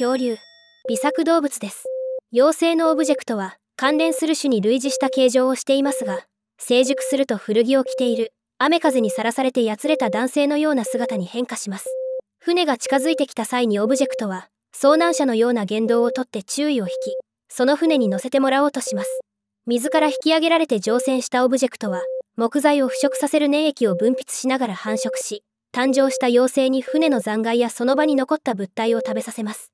恐竜微作動物です幼生のオブジェクトは関連する種に類似した形状をしていますが成熟すると古着を着ている雨風にさらされてやつれた男性のような姿に変化します船が近づいてきた際にオブジェクトは遭難者のような言動をとって注意を引きその船に乗せてもらおうとします水から引き上げられて乗船したオブジェクトは木材を腐食させる粘液を分泌しながら繁殖し誕生した妖精に船の残骸やその場に残った物体を食べさせます